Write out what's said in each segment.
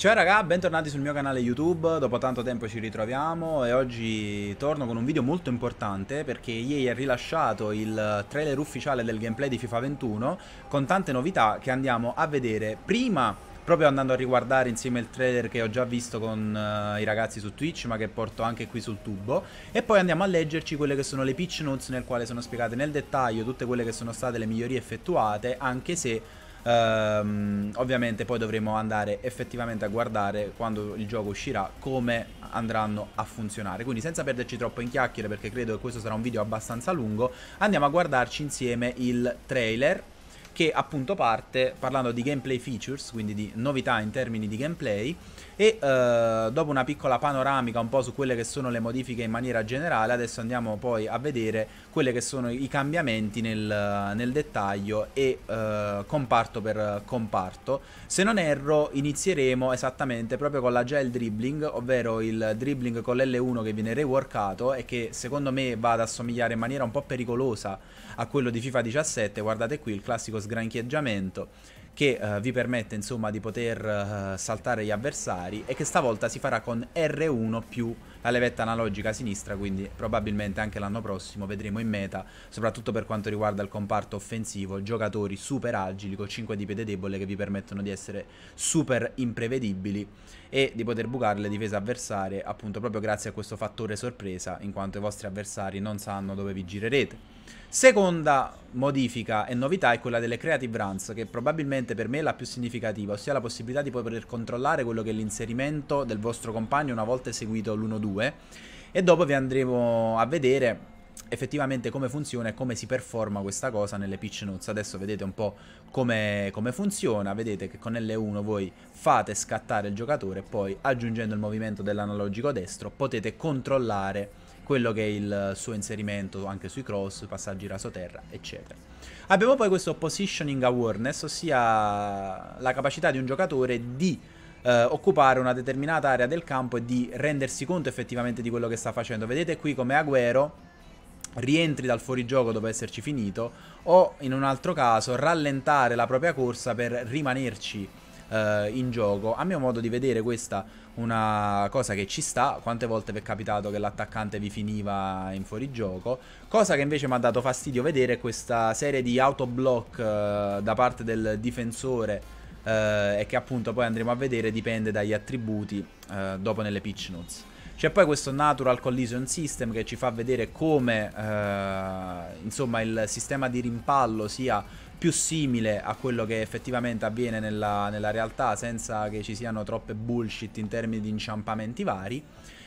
Ciao raga, bentornati sul mio canale YouTube, dopo tanto tempo ci ritroviamo e oggi torno con un video molto importante perché ieri è rilasciato il trailer ufficiale del gameplay di FIFA 21 con tante novità che andiamo a vedere prima proprio andando a riguardare insieme il trailer che ho già visto con uh, i ragazzi su Twitch ma che porto anche qui sul tubo e poi andiamo a leggerci quelle che sono le pitch notes nel quale sono spiegate nel dettaglio tutte quelle che sono state le migliorie effettuate anche se Um, ovviamente poi dovremo andare effettivamente a guardare quando il gioco uscirà come andranno a funzionare quindi senza perderci troppo in chiacchiere perché credo che questo sarà un video abbastanza lungo andiamo a guardarci insieme il trailer che appunto parte parlando di gameplay features quindi di novità in termini di gameplay e eh, dopo una piccola panoramica un po' su quelle che sono le modifiche in maniera generale, adesso andiamo poi a vedere quelli che sono i cambiamenti nel, nel dettaglio e eh, comparto per comparto. Se non erro inizieremo esattamente proprio con la gel dribbling, ovvero il dribbling con l'L1 che viene reworkato e che secondo me va ad assomigliare in maniera un po' pericolosa a quello di FIFA 17, guardate qui il classico sgranchieggiamento che uh, vi permette insomma di poter uh, saltare gli avversari e che stavolta si farà con R1 più la levetta analogica a sinistra, quindi probabilmente anche l'anno prossimo vedremo in meta, soprattutto per quanto riguarda il comparto offensivo, giocatori super agili con 5 di piede debole che vi permettono di essere super imprevedibili e di poter bucare le difese avversarie appunto proprio grazie a questo fattore sorpresa in quanto i vostri avversari non sanno dove vi girerete. Seconda modifica e novità è quella delle creative runs che probabilmente per me è la più significativa, ossia la possibilità di poter controllare quello che è l'inserimento del vostro compagno una volta eseguito l'1-2 e dopo vi andremo a vedere effettivamente come funziona e come si performa questa cosa nelle pitch notes. Adesso vedete un po' come, come, funziona, vedete che con L1 voi fate scattare il giocatore poi aggiungendo il movimento dell'analogico destro potete controllare quello che è il suo inserimento anche sui cross, passaggi rasoterra, eccetera. Abbiamo poi questo positioning awareness, ossia la capacità di un giocatore di eh, occupare una determinata area del campo e di rendersi conto effettivamente di quello che sta facendo. Vedete qui come Aguero, rientri dal fuorigioco dopo esserci finito o in un altro caso rallentare la propria corsa per rimanerci eh, in gioco. A mio modo di vedere questa una cosa che ci sta, quante volte vi è capitato che l'attaccante vi finiva in fuorigioco, cosa che invece mi ha dato fastidio vedere questa serie di autoblock eh, da parte del difensore eh, e che appunto poi andremo a vedere dipende dagli attributi eh, dopo nelle pitch notes. C'è poi questo Natural Collision System che ci fa vedere come eh, insomma, il sistema di rimpallo sia più simile a quello che effettivamente avviene nella, nella realtà senza che ci siano troppe bullshit in termini di inciampamenti vari.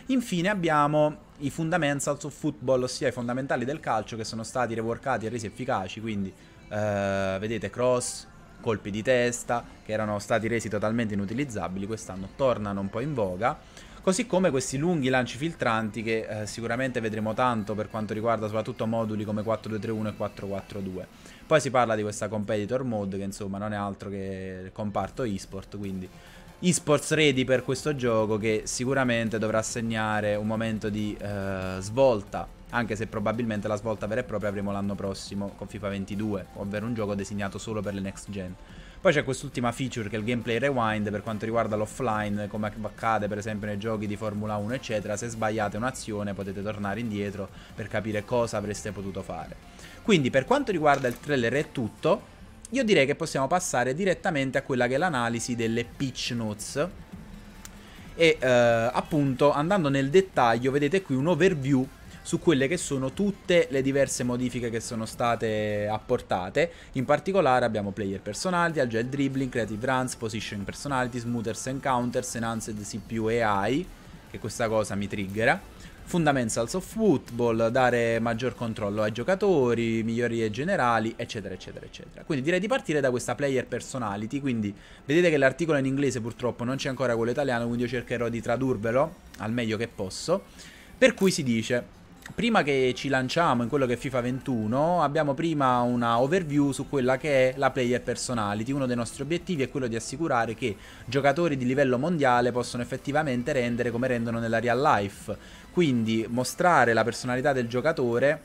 Infine abbiamo i fundamentals of football, ossia i fondamentali del calcio che sono stati reworkati e resi efficaci, quindi eh, vedete cross, colpi di testa che erano stati resi totalmente inutilizzabili, quest'anno tornano un po' in voga. Così come questi lunghi lanci filtranti che eh, sicuramente vedremo tanto per quanto riguarda soprattutto moduli come 4231 e 442. Poi si parla di questa competitor mode che insomma non è altro che il comparto esport, quindi esports ready per questo gioco che sicuramente dovrà segnare un momento di eh, svolta, anche se probabilmente la svolta vera e propria avremo l'anno prossimo con FIFA 22, ovvero un gioco designato solo per le next gen. Poi c'è quest'ultima feature che è il gameplay rewind per quanto riguarda l'offline, come accade per esempio nei giochi di Formula 1 eccetera, se sbagliate un'azione potete tornare indietro per capire cosa avreste potuto fare. Quindi per quanto riguarda il trailer è tutto, io direi che possiamo passare direttamente a quella che è l'analisi delle pitch notes e eh, appunto andando nel dettaglio vedete qui un overview su quelle che sono tutte le diverse modifiche che sono state apportate. In particolare abbiamo player personality, agile dribbling, creative runs, position personality, smooters and counters, enhanced CPU AI, che questa cosa mi triggera. Fundamentals of Football, dare maggior controllo ai giocatori, migliorie generali, eccetera, eccetera, eccetera. Quindi direi di partire da questa player personality, quindi vedete che l'articolo è in inglese purtroppo, non c'è ancora quello italiano, quindi io cercherò di tradurvelo al meglio che posso. Per cui si dice, prima che ci lanciamo in quello che è FIFA 21, abbiamo prima una overview su quella che è la player personality. Uno dei nostri obiettivi è quello di assicurare che giocatori di livello mondiale possono effettivamente rendere come rendono nella real life. Quindi mostrare la personalità del giocatore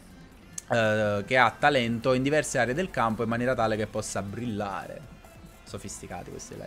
eh, che ha talento in diverse aree del campo in maniera tale che possa brillare sofisticati questi della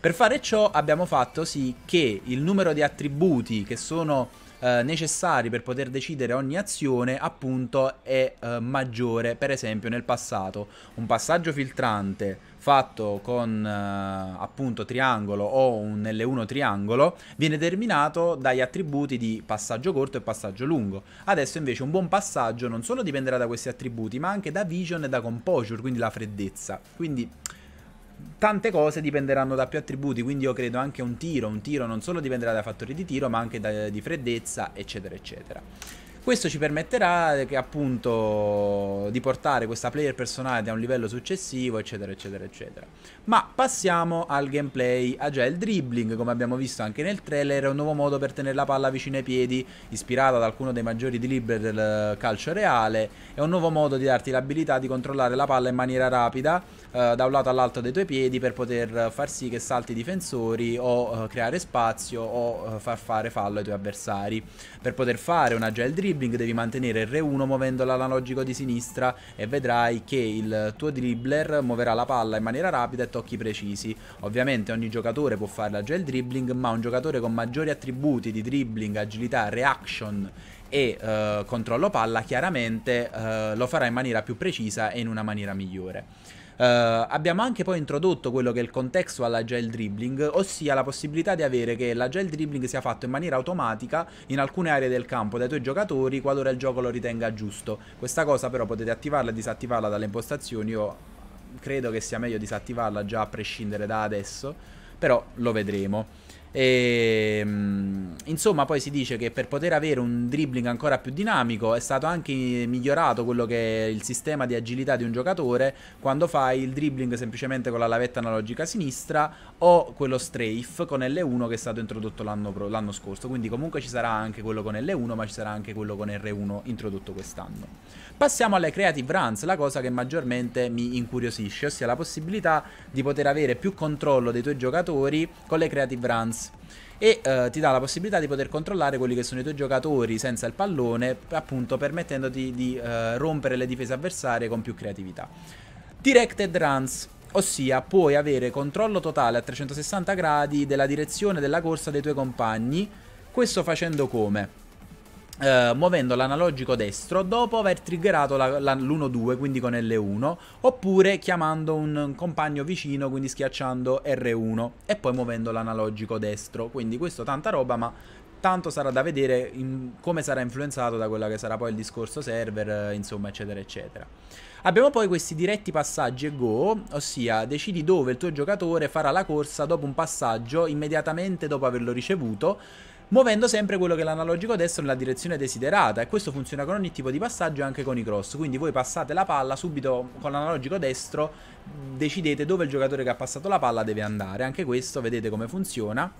Per fare ciò abbiamo fatto sì che il numero di attributi che sono eh, necessari per poter decidere ogni azione appunto è eh, maggiore per esempio nel passato un passaggio filtrante fatto con eh, appunto triangolo o un L1 triangolo viene determinato dagli attributi di passaggio corto e passaggio lungo adesso invece un buon passaggio non solo dipenderà da questi attributi ma anche da vision e da composure quindi la freddezza quindi tante cose dipenderanno da più attributi, quindi io credo anche un tiro, un tiro non solo dipenderà dai fattori di tiro, ma anche da, di freddezza, eccetera, eccetera. Questo ci permetterà che, appunto di portare questa player personale da un livello successivo, eccetera, eccetera, eccetera. Ma passiamo al gameplay. agile ah, dribbling, come abbiamo visto anche nel trailer, è un nuovo modo per tenere la palla vicino ai piedi, ispirata ad alcuno dei maggiori dribbler del calcio reale. È un nuovo modo di darti l'abilità di controllare la palla in maniera rapida, eh, da un lato all'altro dei tuoi piedi, per poter far sì che salti i difensori o eh, creare spazio o eh, far fare fallo ai tuoi avversari. Per poter fare una agile dribbling dribbling devi mantenere R1 muovendo l'analogico di sinistra e vedrai che il tuo dribbler muoverà la palla in maniera rapida e tocchi precisi. Ovviamente ogni giocatore può fare già il dribbling, ma un giocatore con maggiori attributi di dribbling, agilità, reaction e uh, controllo palla chiaramente uh, lo farà in maniera più precisa e in una maniera migliore. Eh, abbiamo anche poi introdotto quello che è il contesto all'agile dribbling, ossia la possibilità di avere che l'agile dribbling sia fatto in maniera automatica in alcune aree del campo dai tuoi giocatori qualora il gioco lo ritenga giusto. Questa cosa però potete attivarla e disattivarla dalle impostazioni, io credo che sia meglio disattivarla già a prescindere da adesso, però lo vedremo. E, ehm, insomma, poi si dice che per poter avere un dribbling ancora più dinamico è stato anche migliorato quello che è il sistema di agilità di un giocatore quando fai il dribbling semplicemente con la lavetta analogica sinistra o quello strafe con L1 che è stato introdotto l'anno, l'anno scorso. Quindi, comunque ci sarà anche quello con L1, ma ci sarà anche quello con R1 introdotto quest'anno. Passiamo alle creative runs, la cosa che maggiormente mi incuriosisce, ossia la possibilità di poter avere più controllo dei tuoi giocatori con le creative runs e eh, ti dà la possibilità di poter controllare quelli che sono i tuoi giocatori senza il pallone, appunto permettendoti di eh, rompere le difese avversarie con più creatività. Directed runs, ossia puoi avere controllo totale a 360 gradi della direzione della corsa dei tuoi compagni, questo facendo come? Uh, muovendo l'analogico destro dopo aver triggerato l'1-2, quindi con L1, oppure chiamando un compagno vicino, quindi schiacciando R1 e poi muovendo l'analogico destro. Quindi questo tanta roba, ma tanto sarà da vedere come sarà influenzato da quello che sarà poi il discorso server, eh, insomma, eccetera, eccetera. Abbiamo poi questi diretti passaggi e go, ossia decidi dove il tuo giocatore farà la corsa dopo un passaggio immediatamente dopo averlo ricevuto muovendo sempre quello che è l'analogico destro nella direzione desiderata e questo funziona con ogni tipo di passaggio e anche con i cross, quindi voi passate la palla subito con l'analogico destro, decidete dove il giocatore che ha passato la palla deve andare, anche questo vedete come funziona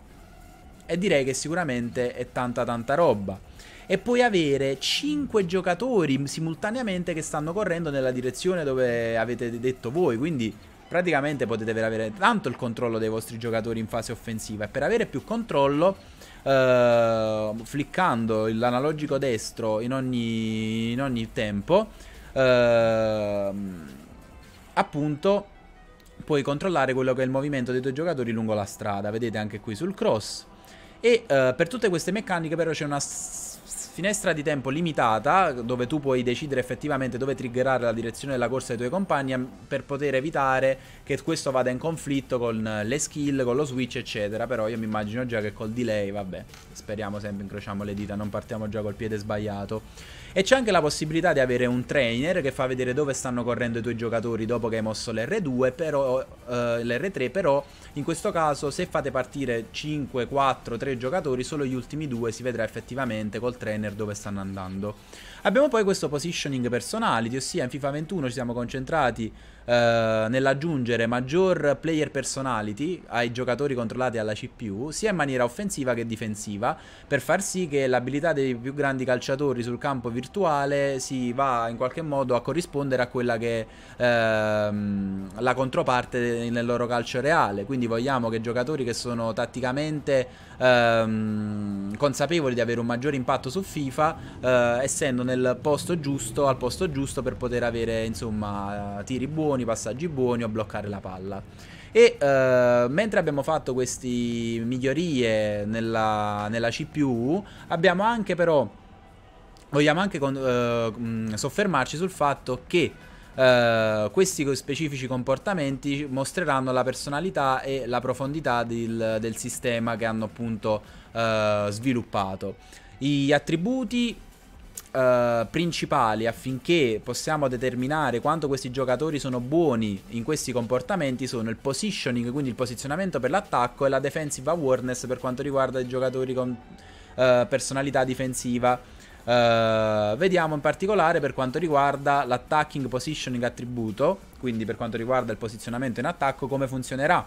e direi che sicuramente è tanta tanta roba e puoi avere 5 giocatori simultaneamente che stanno correndo nella direzione dove avete detto voi, quindi praticamente potete avere tanto il controllo dei vostri giocatori in fase offensiva e per avere più controllo uh, fliccando l'analogico destro in ogni, in ogni tempo, uh, appunto puoi controllare quello che è il movimento dei tuoi giocatori lungo la strada, vedete anche qui sul cross. E uh, per tutte queste meccaniche però c'è una finestra di tempo limitata dove tu puoi decidere effettivamente dove triggerare la direzione della corsa dei tuoi compagni per poter evitare che questo vada in conflitto con eh, le skill, con lo switch eccetera però io mi immagino già che col delay vabbè speriamo sempre incrociamo le dita non partiamo già col piede sbagliato e c'è anche la possibilità di avere un trainer che fa vedere dove stanno correndo i tuoi giocatori dopo che hai mosso l'R2 però uh, eh, l'R3 però in questo caso se fate partire 5, 4, 3 giocatori solo gli ultimi due si vedrà effettivamente col trainer designer dove stanno andando. Abbiamo poi questo positioning personality, ossia in FIFA 21 ci siamo concentrati eh, nell'aggiungere maggior player personality ai giocatori controllati alla CPU, sia in maniera offensiva che difensiva, per far sì che l'abilità dei più grandi calciatori sul campo virtuale si va in qualche modo a corrispondere a quella che è ehm, la controparte nel loro calcio reale. Quindi vogliamo che giocatori che sono tatticamente ehm, consapevoli di avere un maggior impatto su FIFA, eh, essendo nel posto giusto, al posto giusto per poter avere insomma tiri buoni buoni, passaggi buoni o bloccare la palla. E uh, mentre abbiamo fatto queste migliorie nella, nella CPU, abbiamo anche però, vogliamo anche con, uh, soffermarci sul fatto che Uh, questi specifici comportamenti mostreranno la personalità e la profondità del, del sistema che hanno appunto uh, sviluppato. Gli attributi eh, principali affinché possiamo determinare quanto questi giocatori sono buoni in questi comportamenti sono il positioning, quindi il posizionamento per l'attacco e la defensive awareness per quanto riguarda i giocatori con eh, personalità difensiva. Eh, vediamo in particolare per quanto riguarda l'attacking positioning attributo, quindi per quanto riguarda il posizionamento in attacco, come funzionerà.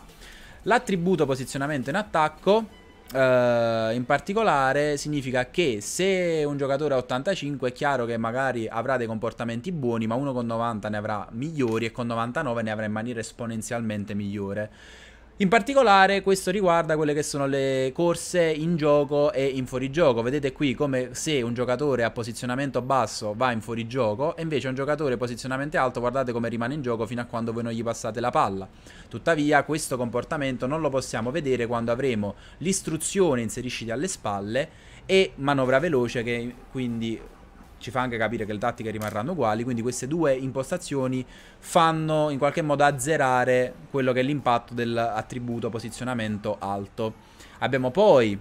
L'attributo posizionamento in attacco Uh, in particolare significa che se un giocatore ha 85 è chiaro che magari avrà dei comportamenti buoni, ma uno con 90 ne avrà migliori e con 99 ne avrà in maniera esponenzialmente migliore. In particolare questo riguarda quelle che sono le corse in gioco e in fuorigioco. Vedete qui come se un giocatore a posizionamento basso va in fuorigioco e invece un giocatore a posizionamento alto guardate come rimane in gioco fino a quando voi non gli passate la palla. Tuttavia questo comportamento non lo possiamo vedere quando avremo l'istruzione inserisciti alle spalle e manovra veloce che quindi ci fa anche capire che le tattiche rimarranno uguali, quindi queste due impostazioni fanno in qualche modo azzerare quello che è l'impatto dell'attributo posizionamento alto. Abbiamo poi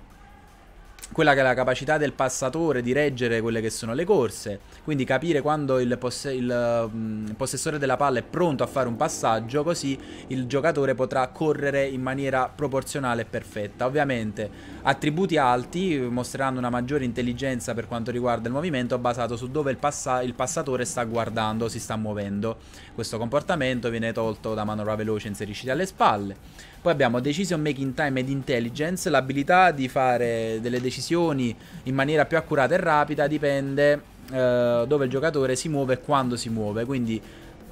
quella che è la capacità del passatore di reggere quelle che sono le corse, quindi capire quando il, poss il um, possessore della palla è pronto a fare un passaggio, così il giocatore potrà correre in maniera proporzionale e perfetta. Ovviamente Attributi alti mostreranno una maggiore intelligenza per quanto riguarda il movimento basato su dove il, passa- il passatore sta guardando, si sta muovendo. Questo comportamento viene tolto da manovra veloce inserisciti alle spalle. Poi abbiamo Decision Making Time ed Intelligence, l'abilità di fare delle decisioni in maniera più accurata e rapida dipende eh, dove il giocatore si muove e quando si muove, quindi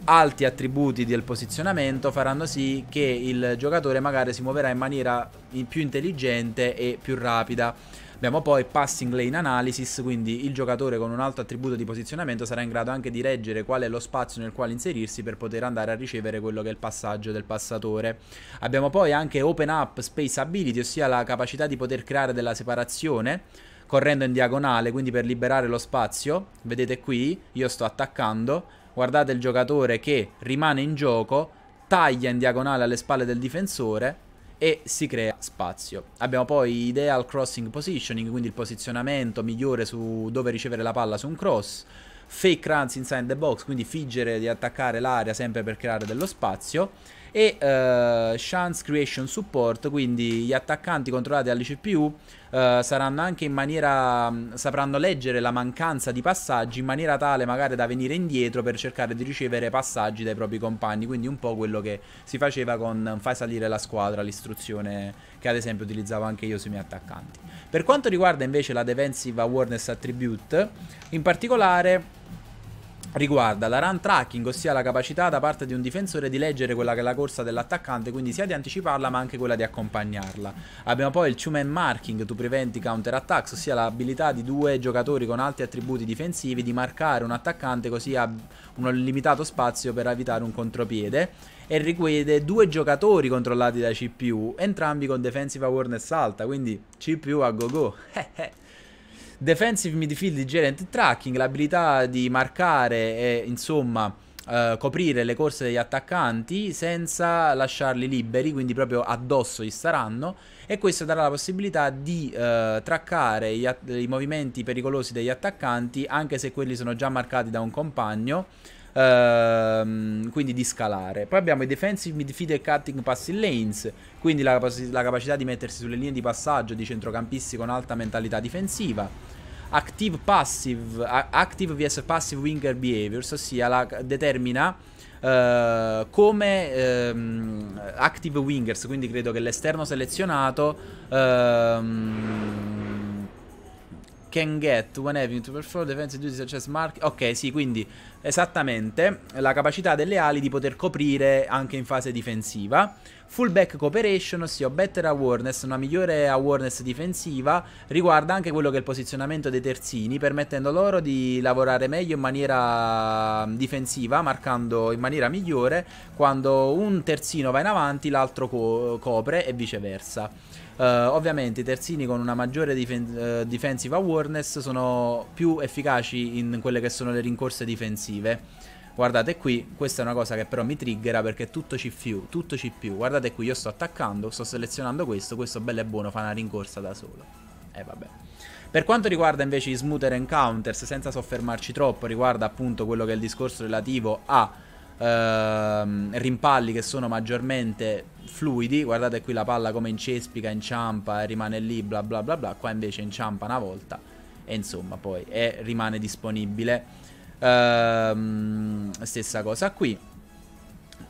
alti attributi del posizionamento faranno sì che il giocatore magari si muoverà in maniera più intelligente e più rapida. Abbiamo poi passing lane analysis, quindi il giocatore con un alto attributo di posizionamento sarà in grado anche di reggere qual è lo spazio nel quale inserirsi per poter andare a ricevere quello che è il passaggio del passatore. Abbiamo poi anche open up space ability, ossia la capacità di poter creare della separazione correndo in diagonale, quindi per liberare lo spazio. Vedete qui, io sto attaccando guardate il giocatore che rimane in gioco, taglia in diagonale alle spalle del difensore e si crea spazio. Abbiamo poi ideal crossing positioning, quindi il posizionamento migliore su dove ricevere la palla su un cross, fake runs inside the box, quindi figgere di attaccare l'area sempre per creare dello spazio e uh, eh, chance creation support, quindi gli attaccanti controllati dalle CPU uh, eh, saranno anche in maniera mm, sapranno leggere la mancanza di passaggi in maniera tale magari da venire indietro per cercare di ricevere passaggi dai propri compagni, quindi un po' quello che si faceva con mm, fai salire la squadra, l'istruzione che ad esempio utilizzavo anche io sui miei attaccanti. Per quanto riguarda invece la defensive awareness attribute, in particolare riguarda la run tracking, ossia la capacità da parte di un difensore di leggere quella che è la corsa dell'attaccante, quindi sia di anticiparla ma anche quella di accompagnarla. Abbiamo poi il two-man marking to prevent counter attacks, ossia l'abilità di due giocatori con alti attributi difensivi di marcare un attaccante così ha un limitato spazio per evitare un contropiede e richiede due giocatori controllati da CPU, entrambi con defensive awareness alta, quindi CPU a go go. Eh, eh defensive midfield di gerent tracking, l'abilità di marcare e insomma eh, coprire le corse degli attaccanti senza lasciarli liberi, quindi proprio addosso gli staranno e questo darà la possibilità di eh, traccare gli, i movimenti pericolosi degli attaccanti anche se quelli sono già marcati da un compagno. Uh, quindi di scalare. Poi abbiamo i defensive midfield e cutting passing lanes, quindi la, la, capacità di mettersi sulle linee di passaggio di centrocampisti con alta mentalità difensiva active passive, active vs passive winger behaviors, ossia la, determina Uh, come um, active wingers, quindi credo che l'esterno selezionato um, can get when having to perform defense duties such as mark... Ok, sì, quindi esattamente la capacità delle ali di poter coprire anche in fase difensiva. Fullback cooperation, ossia better awareness, una migliore awareness difensiva, riguarda anche quello che è il posizionamento dei terzini, permettendo loro di lavorare meglio in maniera difensiva, marcando in maniera migliore quando un terzino va in avanti, l'altro co copre e viceversa. Uh, ovviamente i terzini con una maggiore difen- uh, eh, defensive awareness sono più efficaci in quelle che sono le rincorse difensive. Guardate qui, questa è una cosa che però mi triggera perché tutto ci più, tutto ci più. Guardate qui, io sto attaccando, sto selezionando questo, questo bello e buono fa una rincorsa da solo. E eh, vabbè. Per quanto riguarda invece i smoother encounters, senza soffermarci troppo, riguarda appunto quello che è il discorso relativo a ehm, rimpalli che sono maggiormente fluidi. Guardate qui la palla come incespica, inciampa, e rimane lì, bla bla bla bla. Qua invece inciampa una volta e insomma poi è, rimane disponibile. Ehm, stessa cosa qui.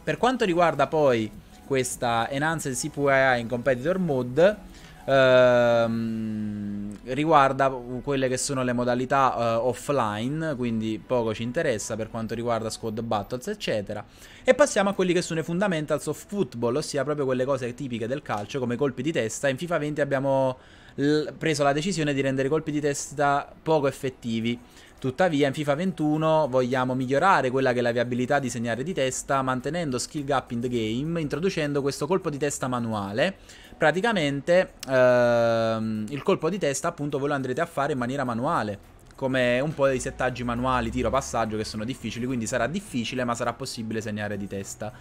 Per quanto riguarda poi questa Enhanced CPI in Competitor Mode, ehm, riguarda quelle che sono le modalità eh, offline, quindi poco ci interessa per quanto riguarda squad battles, eccetera. E passiamo a quelli che sono i fundamentals of football, ossia proprio quelle cose tipiche del calcio, come colpi di testa. In FIFA 20 abbiamo l- preso la decisione di rendere i colpi di testa poco effettivi Tuttavia in FIFA 21 vogliamo migliorare quella che è la viabilità di segnare di testa mantenendo skill gap in the game, introducendo questo colpo di testa manuale. Praticamente ehm, il colpo di testa appunto voi lo andrete a fare in maniera manuale, come un po' dei settaggi manuali, tiro, passaggio che sono difficili, quindi sarà difficile ma sarà possibile segnare di testa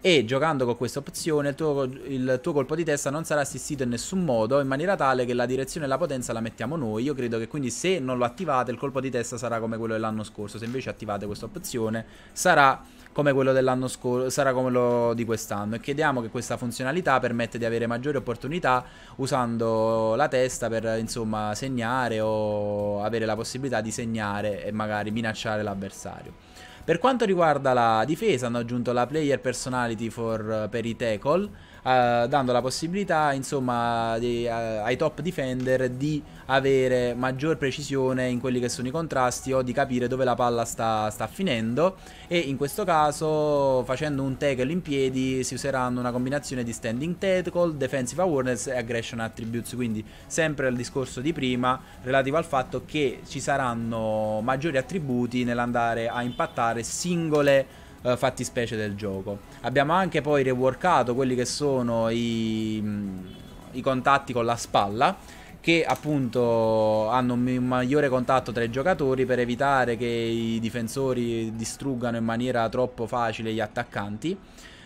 e giocando con questa opzione il tuo, il tuo, colpo di testa non sarà assistito in nessun modo in maniera tale che la direzione e la potenza la mettiamo noi. Io credo che quindi se non lo attivate il colpo di testa sarà come quello dell'anno scorso, se invece attivate questa opzione sarà come quello dell'anno scorso, sarà come quello di quest'anno e chiediamo che questa funzionalità permette di avere maggiori opportunità usando la testa per insomma segnare o avere la possibilità di segnare e magari minacciare l'avversario. Per quanto riguarda la difesa hanno aggiunto la player personality for, per i tackle uh, dando la possibilità insomma, di, uh, ai top defender di avere maggior precisione in quelli che sono i contrasti o di capire dove la palla sta, sta finendo e in questo caso facendo un tackle in piedi si useranno una combinazione di standing tackle, defensive awareness e aggression attributes, quindi sempre al discorso di prima relativo al fatto che ci saranno maggiori attributi nell'andare a impattare singole eh, fattispecie del gioco. Abbiamo anche poi reworkato quelli che sono i, mm, i contatti con la spalla che appunto hanno un maggiore contatto tra i giocatori per evitare che i difensori distruggano in maniera troppo facile gli attaccanti.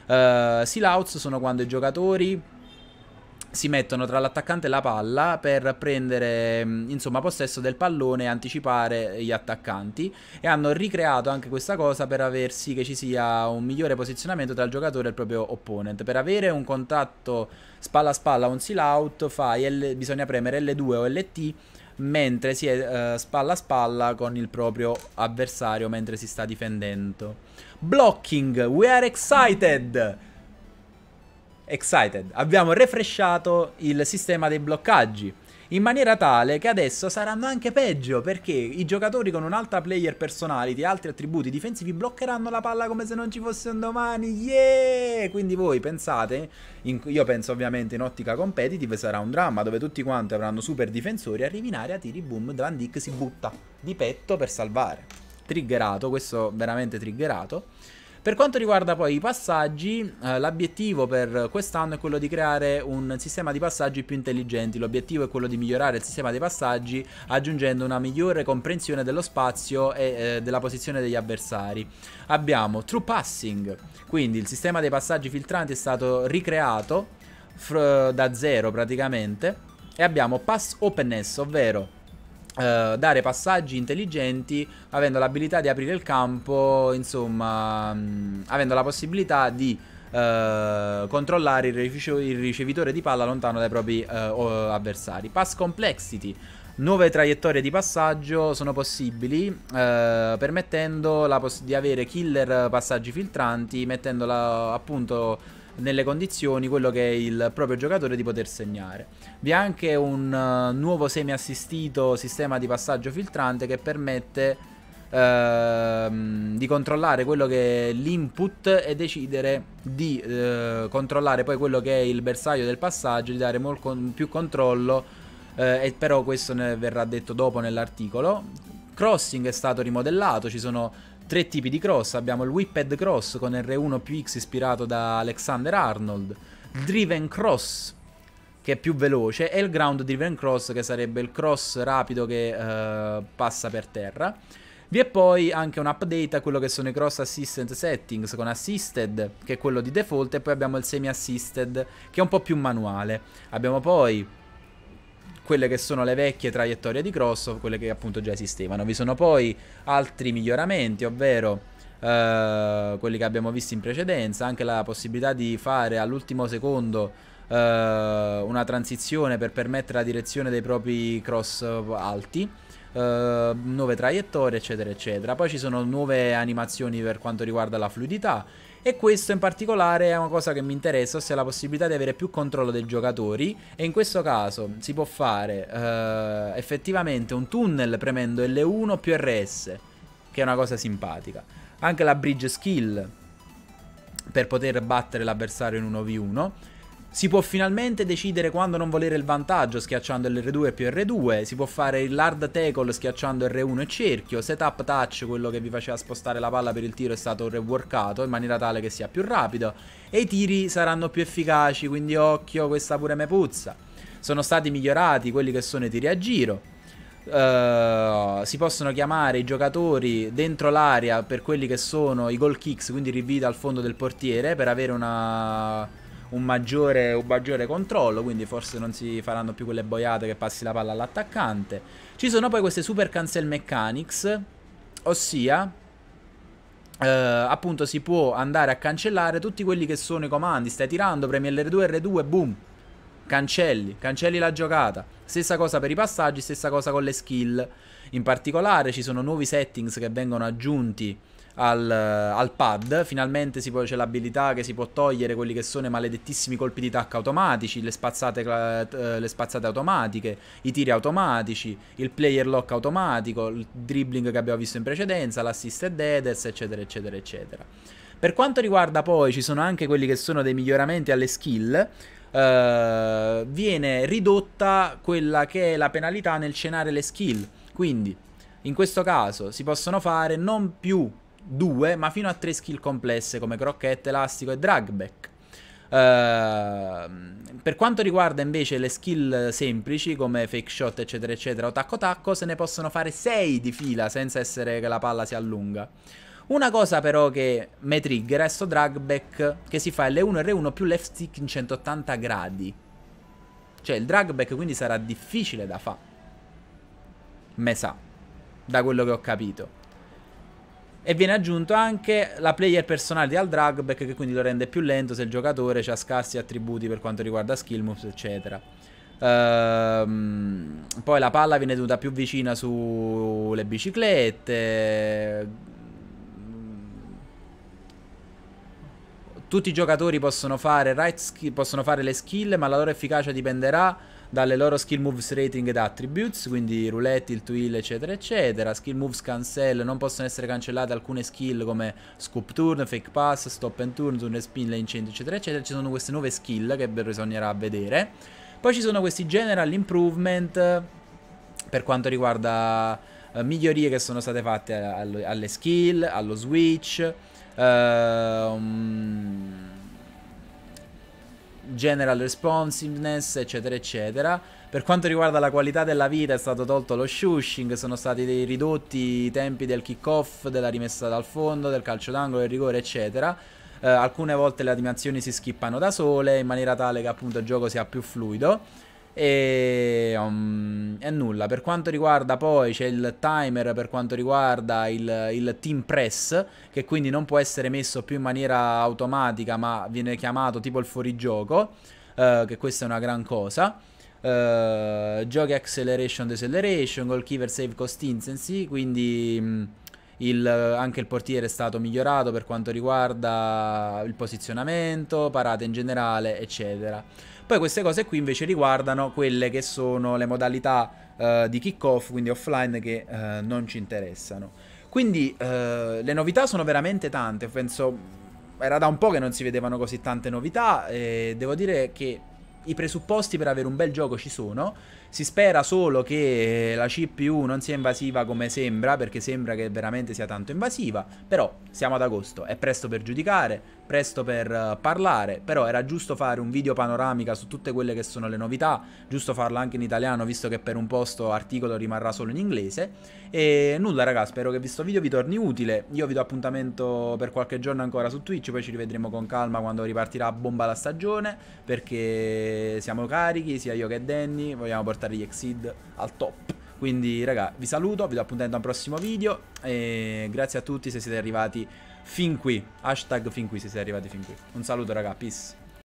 Uh, eh, Silauts sono quando i giocatori si mettono tra l'attaccante e la palla per prendere mm, insomma possesso del pallone e anticipare gli attaccanti e hanno ricreato anche questa cosa per aver sì che ci sia un migliore posizionamento tra il giocatore e il proprio opponent per avere un contatto spalla a spalla un seal out fai L, bisogna premere L2 o LT mentre si è uh, spalla a spalla con il proprio avversario mentre si sta difendendo blocking we are excited Excited. Abbiamo refresciato il sistema dei bloccaggi in maniera tale che adesso saranno anche peggio perché i giocatori con un'altra player personality e altri attributi difensivi bloccheranno la palla come se non ci fosse un domani. Yeah! Quindi voi pensate, in, io penso ovviamente in ottica competitive sarà un dramma dove tutti quanti avranno super difensori, arrivi in area, tiri, boom, Van Dyck si butta di petto per salvare. Triggerato, questo veramente triggerato. Per quanto riguarda poi i passaggi, eh, l'obiettivo per quest'anno è quello di creare un sistema di passaggi più intelligenti. L'obiettivo è quello di migliorare il sistema dei passaggi aggiungendo una migliore comprensione dello spazio e eh, della posizione degli avversari. Abbiamo true passing, quindi il sistema dei passaggi filtranti è stato ricreato da zero praticamente e abbiamo pass openness, ovvero eh, dare passaggi intelligenti avendo l'abilità di aprire il campo, insomma, mh, avendo la possibilità di uh, controllare il, il, ricevitore di palla lontano dai propri uh, avversari. Pass complexity. Nuove traiettorie di passaggio sono possibili, permettendo pos di avere killer passaggi filtranti, mettendo la, appunto nelle condizioni quello che è il proprio giocatore di poter segnare. Vi è anche un uh, nuovo semi-assistito sistema di passaggio filtrante che permette uh, di controllare quello che è l'input e decidere di uh, controllare poi quello che è il bersaglio del passaggio, di dare molto più controllo. Eh, e però questo ne verrà detto dopo nell'articolo crossing è stato rimodellato, ci sono tre tipi di cross, abbiamo il Whipped Cross con R1 più X ispirato da Alexander Arnold, il Driven Cross che è più veloce e il Ground Driven Cross che sarebbe il cross rapido che uh, passa per terra. Vi è poi anche un update a quello che sono i cross assistant settings con assisted che è quello di default e poi abbiamo il semi assisted che è un po' più manuale. Abbiamo poi quelle che sono le vecchie traiettorie di Cross, quelle che appunto già esistevano. Vi sono poi altri miglioramenti, ovvero eh, quelli che abbiamo visto in precedenza, anche la possibilità di fare all'ultimo secondo eh, una transizione per permettere la direzione dei propri cross alti. Uh, nuove traiettorie eccetera eccetera poi ci sono nuove animazioni per quanto riguarda la fluidità e questo in particolare è una cosa che mi interessa, ossia la possibilità di avere più controllo dei giocatori. E in questo caso si può fare eh, effettivamente un tunnel premendo L1 più RS, che è una cosa simpatica. Anche la bridge skill per poter battere l'avversario in 1v1 si può finalmente decidere quando non volere il vantaggio schiacciando l'R2 più R2, si può fare il hard tackle schiacciando R1 e cerchio, setup touch, quello che vi faceva spostare la palla per il tiro è stato reworkato in maniera tale che sia più rapido, e i tiri saranno più efficaci, quindi occhio, questa pure me puzza. Sono stati migliorati quelli che sono i tiri a giro, Uh, si possono chiamare i giocatori dentro l'area per quelli che sono i goal kicks, quindi rivita al fondo del portiere per avere una un maggiore, un maggiore controllo, quindi forse non si faranno più quelle boiate che passi la palla all'attaccante. Ci sono poi queste super cancel mechanics, ossia Uh, appunto si può andare a cancellare tutti quelli che sono i comandi. Stai tirando, premi lr 2 R2, boom. Cancelli, cancelli la giocata. Stessa cosa per i passaggi, stessa cosa con le skill. In particolare ci sono nuovi settings che vengono aggiunti al, al pad. Finalmente può, c'è l'abilità che si può togliere quelli che sono i maledettissimi colpi di tacca automatici, le spazzate, eh, le spazzate automatiche, i tiri automatici, il player lock automatico, il dribbling che abbiamo visto in precedenza, l'assisted headers, eccetera, eccetera, eccetera. Per quanto riguarda poi, ci sono anche quelli che sono dei miglioramenti alle skill. Uh, viene ridotta quella che è la penalità nel cenare le skill. Quindi, in questo caso si possono fare non più 2, ma fino a 3 skill complesse come crocchette, elastico e dragback. Uh, per quanto riguarda invece le skill semplici come fake shot eccetera eccetera o tacco tacco se ne possono fare 6 di fila senza essere che la palla si allunga una cosa però che mi triggera è sto dragback che si fa L1 e R1 più left stick in 180 gradi cioè il dragback quindi sarà difficile da fare me sa da quello che ho capito e viene aggiunto anche la player personale di Aldragback che quindi lo rende più lento se il giocatore ha scarsi attributi per quanto riguarda skill moves eccetera. Ehm, poi la palla viene tenuta più vicina sulle biciclette. Tutti i giocatori possono fare, right skill, possono fare le skill ma la loro efficacia dipenderà dalle loro skill moves rating ed attributes, quindi roulette, il twill, eccetera, eccetera. Skill moves cancel, non possono essere cancellate alcune skill come scoop turn, fake pass, stop and turn, turn e spin, lane change, eccetera, eccetera. Ci sono queste nuove skill che bisognerà vedere. Poi ci sono questi general improvement per quanto riguarda uh, migliorie che sono state fatte alle skill, allo switch. Uh, general responsiveness, eccetera, eccetera. Per quanto riguarda la qualità della vita è stato tolto lo shushing, sono stati ridotti i tempi del kick-off, della rimessa dal fondo, del calcio d'angolo, del rigore, eccetera. Eh, alcune volte le animazioni si skippano da sole in maniera tale che appunto il gioco sia più fluido. E, um, e, nulla. Per quanto riguarda poi c'è il timer per quanto riguarda il, il, team press, che quindi non può essere messo più in maniera automatica, ma viene chiamato tipo il fuorigioco, uh, che questa è una gran cosa. Uh, giochi acceleration deceleration, goalkeeper save consistency, quindi um, il, anche il portiere è stato migliorato per quanto riguarda il posizionamento, parate in generale, eccetera. Poi queste cose qui invece riguardano quelle che sono le modalità eh, di kick-off, quindi offline, che eh, non ci interessano. Quindi eh, le novità sono veramente tante, penso era da un po' che non si vedevano così tante novità e devo dire che i presupposti per avere un bel gioco ci sono. Si spera solo che eh, la CPU non sia invasiva come sembra, perché sembra che veramente sia tanto invasiva. Però siamo ad agosto, è presto per giudicare, presto per eh, parlare. Però era giusto fare un video panoramica su tutte quelle che sono le novità, giusto farlo anche in italiano, visto che per un posto articolo rimarrà solo in inglese. E nulla, raga, spero che questo video vi torni utile. Io vi do appuntamento per qualche giorno ancora su Twitch, poi ci rivedremo con calma quando ripartirà a bomba la stagione, perché siamo carichi, sia io che Danny, vogliamo portare gli Exceed al top. Quindi raga, vi saluto, vi do appuntamento al prossimo video e grazie a tutti se siete arrivati fin qui. Hashtag fin qui se siete arrivati fin qui. Un saluto raga, peace.